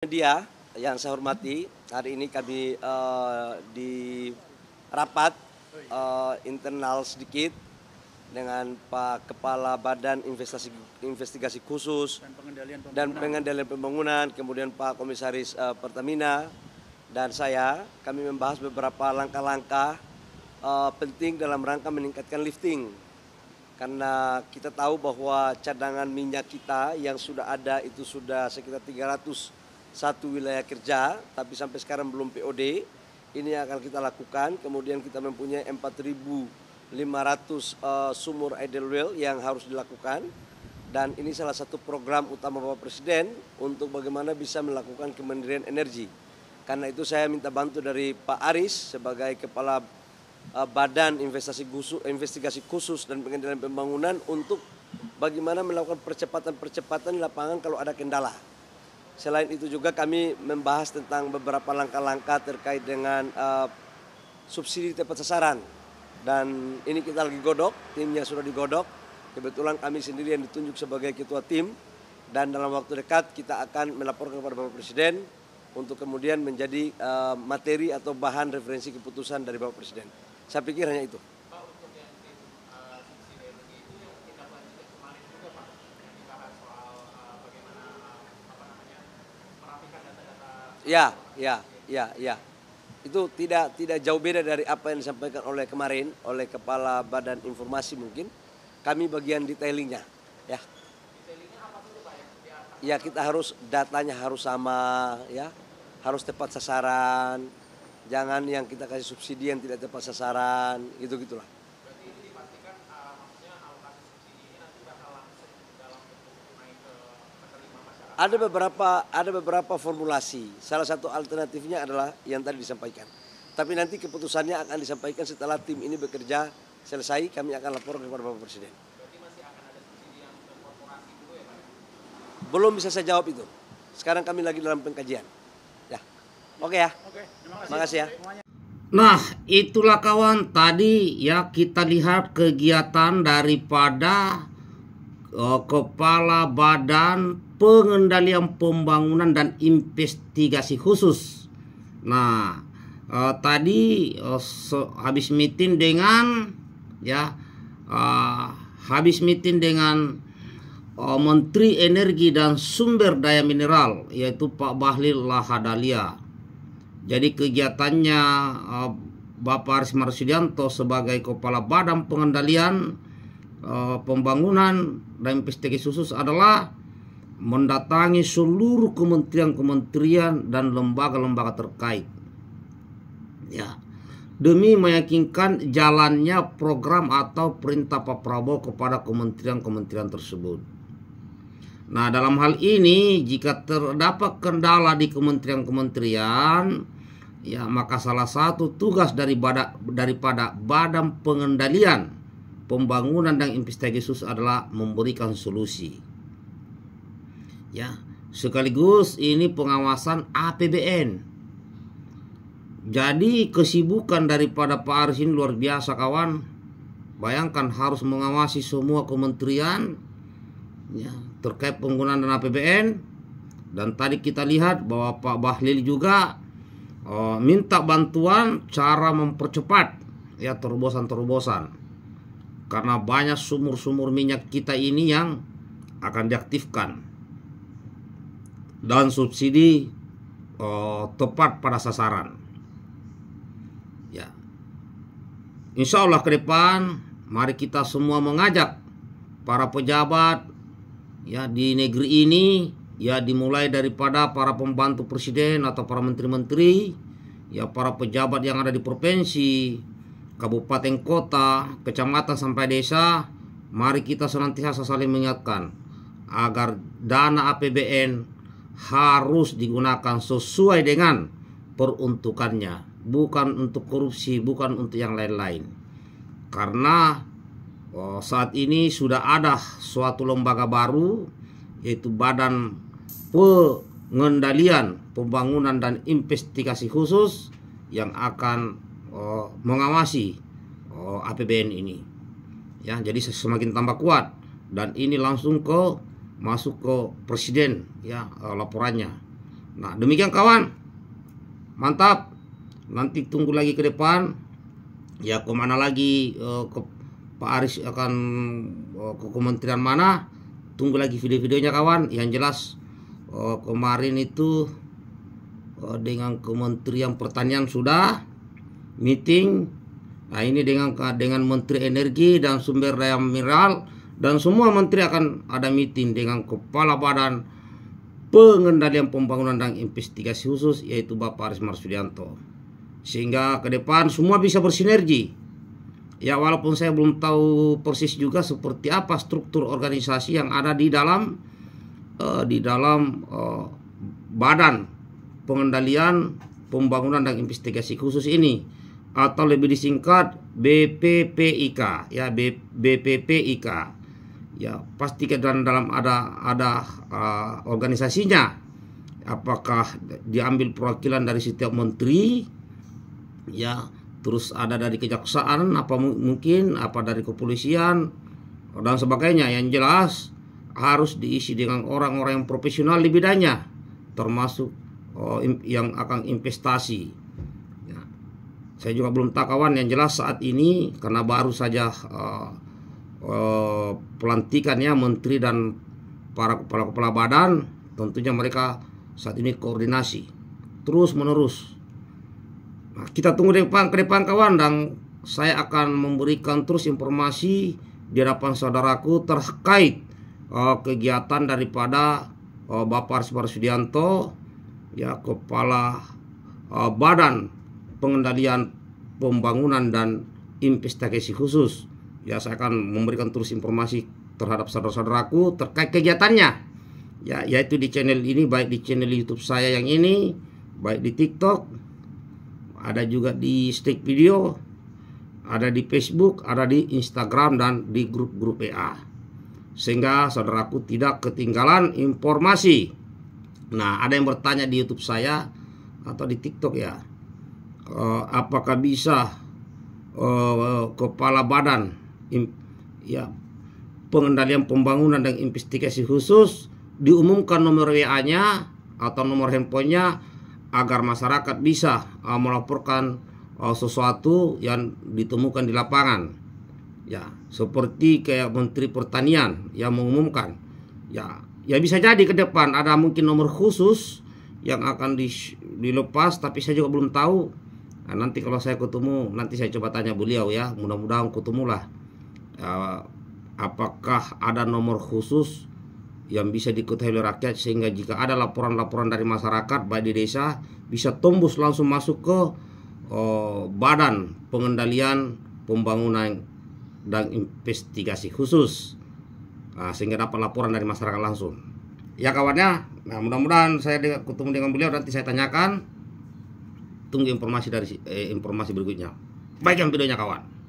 Media yang saya hormati, hari ini kami uh, eh, di rapat uh, eh, internal sedikit dengan Pak Kepala Badan Investasi Investigasi Khusus dan Pengendalian Pembangunan, dan pengendalian pembangunan kemudian Pak Komisaris uh, Pertamina dan saya, kami membahas beberapa langkah-langkah uh, penting dalam rangka meningkatkan lifting. Karena kita tahu bahwa cadangan minyak kita yang sudah ada itu sudah sekitar 300 satu wilayah kerja, tapi sampai sekarang belum POD. Ini yang akan kita lakukan. Kemudian kita mempunyai 4.500 uh, eh, sumur idle well yang harus dilakukan. Dan ini salah satu program utama Bapak Presiden untuk bagaimana bisa melakukan Kementerian Energi. Karena itu saya minta bantu dari Pak Aris sebagai Kepala eh, Badan Investasi Khusus, Investigasi Khusus dan Pengendalian Pembangunan untuk bagaimana melakukan percepatan-percepatan di lapangan kalau ada kendala. Selain itu juga kami membahas tentang beberapa langkah-langkah terkait dengan uh, subsidi tepat sasaran. Dan ini kita lagi godok, timnya sudah digodok. Kebetulan kami sendiri yang ditunjuk sebagai ketua tim dan dalam waktu dekat kita akan melaporkan kepada Bapak Presiden untuk kemudian menjadi uh, materi atau bahan referensi keputusan dari Bapak Presiden. Saya pikir hanya itu. Ya, ya, ya, ya. Itu tidak tidak jauh beda dari apa yang disampaikan oleh kemarin oleh Kepala Badan Informasi mungkin. Kami bagian detailingnya, ya. Ya kita harus datanya harus sama, ya, harus tepat sasaran. Jangan yang kita kasih subsidi yang tidak tepat sasaran, gitu gitulah. Ada beberapa ada beberapa formulasi. Salah satu alternatifnya adalah yang tadi disampaikan. Tapi nanti keputusannya akan disampaikan setelah tim ini bekerja selesai kami akan lapor kepada Bapak Presiden. Ya, Belum bisa saya jawab itu. Sekarang kami lagi dalam pengkajian. Ya. Oke ya. terima kasih. Makasih ya. Nah, itulah kawan tadi ya kita lihat kegiatan daripada eh, kepala badan pengendalian pembangunan dan investigasi khusus. Nah, uh, tadi uh, so, habis meeting dengan ya uh, habis meeting dengan uh, Menteri Energi dan Sumber Daya Mineral yaitu Pak Bahlil Lahadalia. Jadi kegiatannya uh, Bapak Aris Marsudianto sebagai Kepala Badan Pengendalian Pembangunan dan Investigasi Khusus adalah mendatangi seluruh kementerian-kementerian dan lembaga-lembaga terkait. Ya. Demi meyakinkan jalannya program atau perintah Pak Prabowo kepada kementerian-kementerian tersebut. Nah, dalam hal ini jika terdapat kendala di kementerian-kementerian, ya maka salah satu tugas dari badak, daripada Badan Pengendalian Pembangunan dan Investigasi adalah memberikan solusi ya sekaligus ini pengawasan APBN jadi kesibukan daripada Pak Aris ini luar biasa kawan bayangkan harus mengawasi semua kementerian ya, terkait penggunaan dana APBN dan tadi kita lihat bahwa Pak Bahlil juga uh, minta bantuan cara mempercepat ya terobosan-terobosan karena banyak sumur-sumur minyak kita ini yang akan diaktifkan dan subsidi uh, tepat pada sasaran. Ya, insya Allah ke depan, mari kita semua mengajak para pejabat ya di negeri ini ya dimulai daripada para pembantu presiden atau para menteri-menteri ya para pejabat yang ada di provinsi kabupaten kota kecamatan sampai desa mari kita senantiasa saling mengingatkan agar dana APBN harus digunakan sesuai dengan peruntukannya, bukan untuk korupsi, bukan untuk yang lain-lain. Karena oh, saat ini sudah ada suatu lembaga baru yaitu Badan Pengendalian Pembangunan dan Investigasi Khusus yang akan oh, mengawasi oh, eh, APBN ini. Ya, jadi semakin tambah kuat dan ini langsung ke masuk ke presiden ya e, laporannya. Nah, demikian kawan. Mantap. Nanti tunggu lagi ke depan ya kemana lagi e, ke Pak Aris akan e, ke kementerian mana? Tunggu lagi video-videonya kawan. Yang jelas kemarin itu dengan Kementerian Pertanian sudah meeting. Nah, ini dengan dengan Menteri Energi dan Sumber Daya Mineral dan semua menteri akan ada meeting dengan kepala badan pengendalian pembangunan dan investigasi khusus yaitu Bapak Aris Marsudianto sehingga ke depan semua bisa bersinergi ya walaupun saya belum tahu persis juga seperti apa struktur organisasi yang ada di dalam uh, di dalam uh, badan pengendalian pembangunan dan investigasi khusus ini atau lebih disingkat BPPIK ya BPPIK ya pastikan dalam dalam ada ada uh, organisasinya apakah diambil perwakilan dari setiap menteri ya terus ada dari kejaksaan apa mungkin apa dari kepolisian dan sebagainya yang jelas harus diisi dengan orang-orang yang profesional di bidangnya termasuk oh, yang akan investasi ya. saya juga belum tahu kawan yang jelas saat ini karena baru saja uh, pelantikannya eh, pelantikan ya, menteri dan para kepala-kepala badan tentunya mereka saat ini koordinasi terus menerus nah, kita tunggu depan ke depan kawan dan saya akan memberikan terus informasi di hadapan saudaraku terkait uh, kegiatan daripada uh, Bapak Arsipar Sudianto ya kepala uh, badan pengendalian pembangunan dan investigasi khusus ya saya akan memberikan terus informasi terhadap saudara-saudaraku terkait kegiatannya ya yaitu di channel ini baik di channel YouTube saya yang ini baik di TikTok ada juga di stick video ada di Facebook ada di Instagram dan di grup-grup EA sehingga saudaraku tidak ketinggalan informasi nah ada yang bertanya di YouTube saya atau di TikTok ya eh, apakah bisa uh, kepala badan ya pengendalian pembangunan dan investigasi khusus diumumkan nomor WA-nya atau nomor handphonenya agar masyarakat bisa uh, melaporkan uh, sesuatu yang ditemukan di lapangan ya seperti kayak Menteri Pertanian yang mengumumkan ya ya bisa jadi ke depan ada mungkin nomor khusus yang akan di, dilepas tapi saya juga belum tahu nah, nanti kalau saya ketemu nanti saya coba tanya beliau ya mudah-mudahan ketemulah Eh, apakah ada nomor khusus yang bisa diketahui oleh rakyat sehingga jika ada laporan-laporan dari masyarakat baik di desa bisa tembus langsung masuk ke uh, badan pengendalian pembangunan dan investigasi khusus nah, sehingga dapat laporan dari masyarakat langsung ya kawannya nah mudah-mudahan saya ketemu dengan beliau nanti saya tanyakan tunggu informasi dari eh, informasi berikutnya baik yang videonya kawan